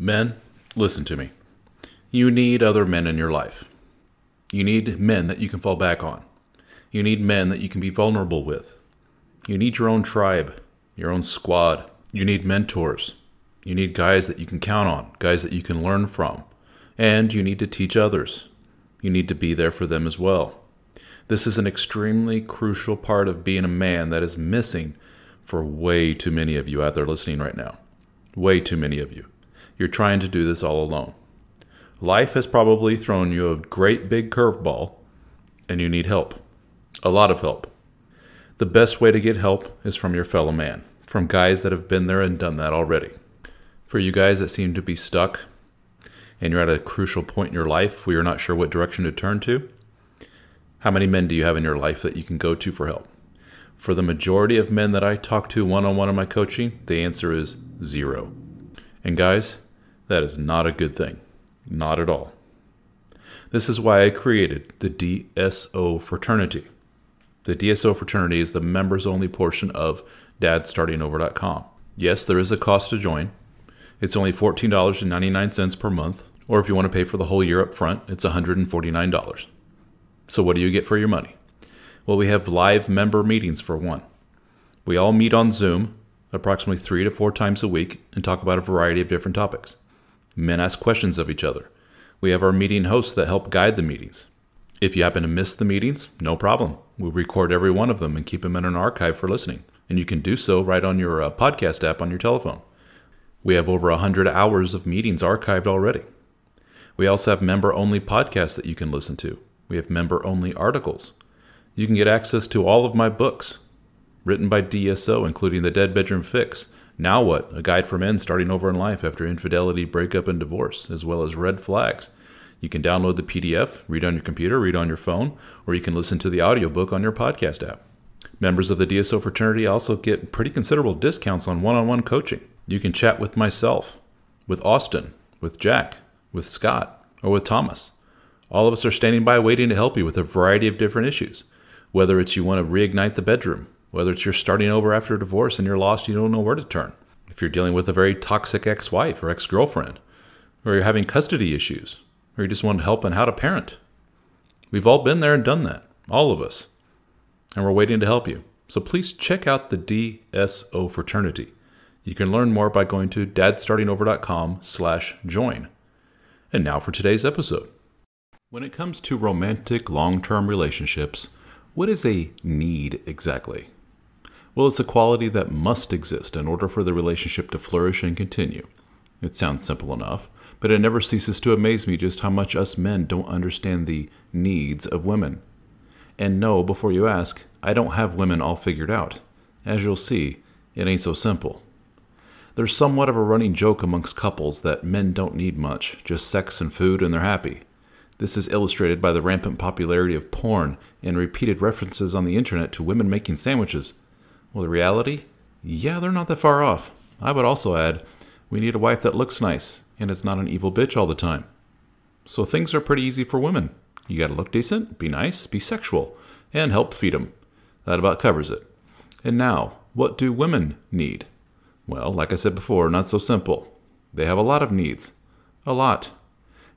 Men, listen to me. You need other men in your life. You need men that you can fall back on. You need men that you can be vulnerable with. You need your own tribe, your own squad. You need mentors. You need guys that you can count on, guys that you can learn from. And you need to teach others. You need to be there for them as well. This is an extremely crucial part of being a man that is missing for way too many of you out there listening right now. Way too many of you. You're trying to do this all alone. Life has probably thrown you a great big curveball, and you need help. A lot of help. The best way to get help is from your fellow man, from guys that have been there and done that already. For you guys that seem to be stuck and you're at a crucial point in your life where you're not sure what direction to turn to, how many men do you have in your life that you can go to for help? For the majority of men that I talk to one on one in my coaching, the answer is zero. And guys, that is not a good thing. Not at all. This is why I created the DSO fraternity. The DSO fraternity is the members only portion of dadstartingover.com. Yes, there is a cost to join. It's only $14.99 per month, or if you want to pay for the whole year up front, it's $149. So, what do you get for your money? Well, we have live member meetings for one. We all meet on Zoom approximately three to four times a week and talk about a variety of different topics. Men ask questions of each other. We have our meeting hosts that help guide the meetings. If you happen to miss the meetings, no problem. we record every one of them and keep them in an archive for listening. And you can do so right on your uh, podcast app on your telephone. We have over 100 hours of meetings archived already. We also have member only podcasts that you can listen to. We have member only articles. You can get access to all of my books written by DSO, including The Dead Bedroom Fix, now What? A Guide for Men Starting Over in Life After Infidelity, Breakup, and Divorce, as well as Red Flags. You can download the PDF, read on your computer, read on your phone, or you can listen to the audiobook on your podcast app. Members of the DSO fraternity also get pretty considerable discounts on one on one coaching. You can chat with myself, with Austin, with Jack, with Scott, or with Thomas. All of us are standing by waiting to help you with a variety of different issues, whether it's you want to reignite the bedroom, whether it's you're starting over after a divorce and you're lost, you don't know where to turn. If you're dealing with a very toxic ex wife or ex girlfriend, or you're having custody issues, or you just want help on how to parent. We've all been there and done that, all of us, and we're waiting to help you. So please check out the DSO fraternity. You can learn more by going to dadstartingover.com slash join. And now for today's episode. When it comes to romantic long-term relationships, what is a need exactly? Well, it's a quality that must exist in order for the relationship to flourish and continue. It sounds simple enough, but it never ceases to amaze me just how much us men don't understand the needs of women. And no, before you ask, I don't have women all figured out. As you'll see, it ain't so simple. There's somewhat of a running joke amongst couples that men don't need much, just sex and food, and they're happy. This is illustrated by the rampant popularity of porn and repeated references on the internet to women making sandwiches, well, the reality? Yeah, they're not that far off. I would also add, we need a wife that looks nice and is not an evil bitch all the time. So things are pretty easy for women. You gotta look decent, be nice, be sexual, and help feed 'em. That about covers it. And now, what do women need? Well, like I said before, not so simple. They have a lot of needs. A lot.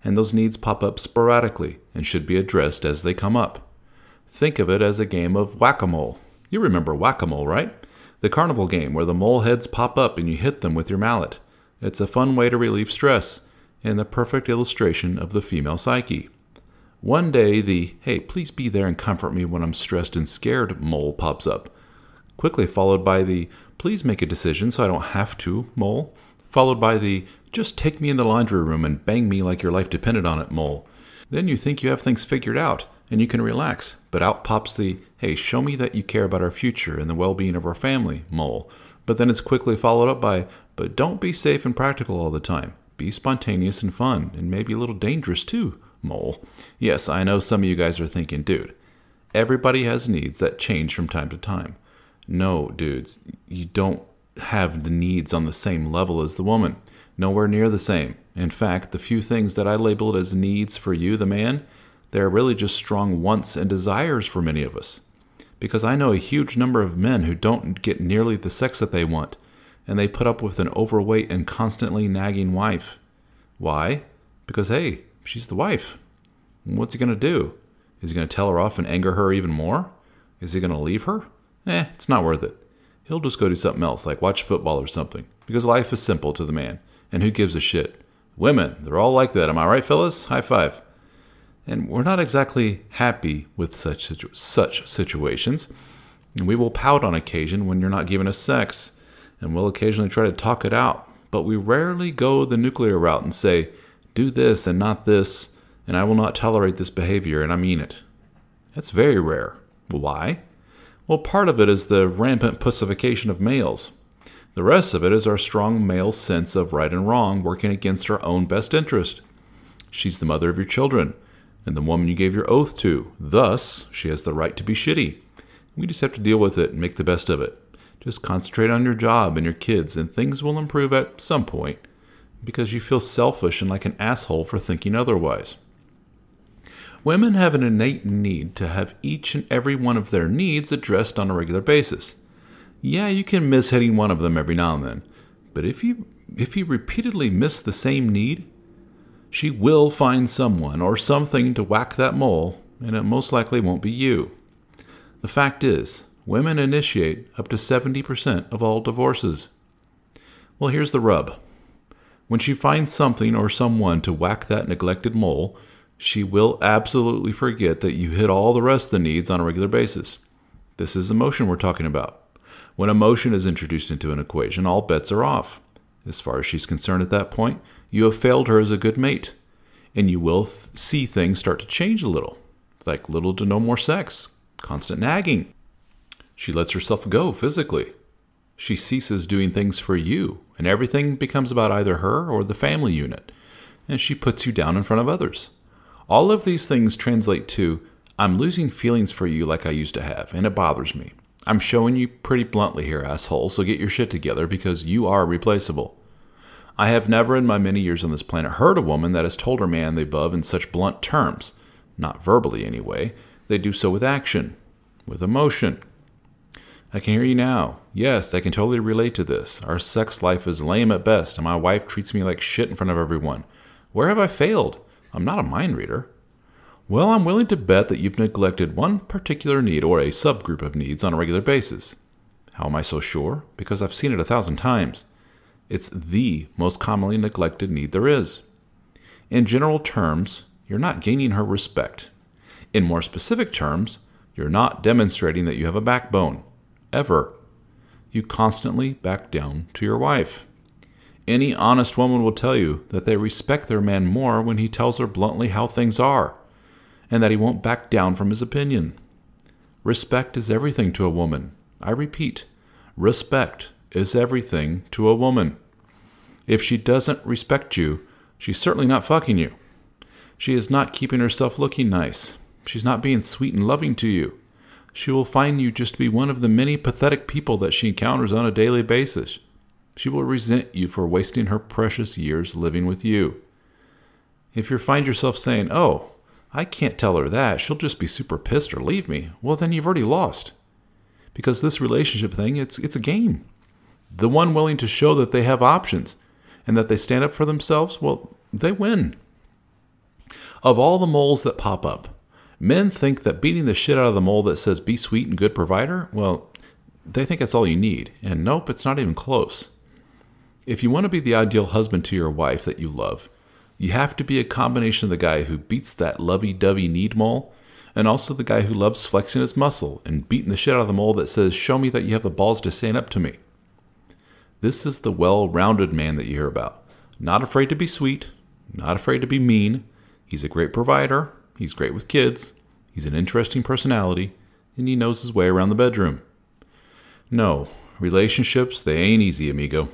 And those needs pop up sporadically and should be addressed as they come up. Think of it as a game of whack a mole. You remember whack a mole, right? The carnival game where the mole heads pop up and you hit them with your mallet. It's a fun way to relieve stress and the perfect illustration of the female psyche. One day, the hey, please be there and comfort me when I'm stressed and scared mole pops up, quickly followed by the please make a decision so I don't have to mole, followed by the just take me in the laundry room and bang me like your life depended on it mole. Then you think you have things figured out and you can relax. But out pops the, hey, show me that you care about our future and the well being of our family mole. But then it's quickly followed up by, but don't be safe and practical all the time. Be spontaneous and fun, and maybe a little dangerous too, mole. Yes, I know some of you guys are thinking, dude, everybody has needs that change from time to time. No, dudes, you don't have the needs on the same level as the woman. Nowhere near the same. In fact, the few things that I labeled as needs for you, the man, they are really just strong wants and desires for many of us. Because I know a huge number of men who don't get nearly the sex that they want, and they put up with an overweight and constantly nagging wife. Why? Because, hey, she's the wife. What's he going to do? Is he going to tell her off and anger her even more? Is he going to leave her? Eh, it's not worth it. He'll just go do something else, like watch football or something, because life is simple to the man, and who gives a shit? Women, they're all like that, am I right, fellas? High five and we're not exactly happy with such situ such situations. And we will pout on occasion when you're not giving us sex, and we'll occasionally try to talk it out. But we rarely go the nuclear route and say, "Do this and not this," and I will not tolerate this behavior, and I mean it. That's very rare. Why? Well, part of it is the rampant pussification of males. The rest of it is our strong male sense of right and wrong working against our own best interest. She's the mother of your children and the woman you gave your oath to. Thus, she has the right to be shitty. We just have to deal with it and make the best of it. Just concentrate on your job and your kids, and things will improve at some point because you feel selfish and like an asshole for thinking otherwise. Women have an innate need to have each and every one of their needs addressed on a regular basis. Yeah, you can miss hitting one of them every now and then, but if you if you repeatedly miss the same need, she will find someone or something to whack that mole, and it most likely won't be you. The fact is, women initiate up to 70% of all divorces. Well, here's the rub. When she finds something or someone to whack that neglected mole, she will absolutely forget that you hit all the rest of the needs on a regular basis. This is emotion we're talking about. When emotion is introduced into an equation, all bets are off. As far as she's concerned at that point, you have failed her as a good mate, and you will th- see things start to change a little, like little to no more sex, constant nagging. She lets herself go physically. She ceases doing things for you, and everything becomes about either her or the family unit, and she puts you down in front of others. All of these things translate to I'm losing feelings for you like I used to have, and it bothers me. I'm showing you pretty bluntly here, asshole, so get your shit together because you are replaceable. I have never in my many years on this planet heard a woman that has told her man the above in such blunt terms, not verbally anyway. They do so with action, with emotion. I can hear you now. Yes, I can totally relate to this. Our sex life is lame at best, and my wife treats me like shit in front of everyone. Where have I failed? I'm not a mind reader. Well, I'm willing to bet that you've neglected one particular need or a subgroup of needs on a regular basis. How am I so sure? Because I've seen it a thousand times. It's the most commonly neglected need there is. In general terms, you're not gaining her respect. In more specific terms, you're not demonstrating that you have a backbone, ever. You constantly back down to your wife. Any honest woman will tell you that they respect their man more when he tells her bluntly how things are, and that he won't back down from his opinion. Respect is everything to a woman. I repeat, respect is everything to a woman. If she doesn't respect you, she's certainly not fucking you. She is not keeping herself looking nice. She's not being sweet and loving to you. She will find you just to be one of the many pathetic people that she encounters on a daily basis. She will resent you for wasting her precious years living with you. If you find yourself saying, Oh, I can't tell her that, she'll just be super pissed or leave me, well, then you've already lost. Because this relationship thing, it's, it's a game. The one willing to show that they have options and that they stand up for themselves, well, they win. Of all the moles that pop up, men think that beating the shit out of the mole that says be sweet and good provider, well, they think that's all you need. And nope, it's not even close. If you want to be the ideal husband to your wife that you love, you have to be a combination of the guy who beats that lovey dovey need mole and also the guy who loves flexing his muscle and beating the shit out of the mole that says, Show me that you have the balls to stand up to me. This is the well rounded man that you hear about. Not afraid to be sweet, not afraid to be mean. He's a great provider, he's great with kids, he's an interesting personality, and he knows his way around the bedroom. No, relationships, they ain't easy, amigo.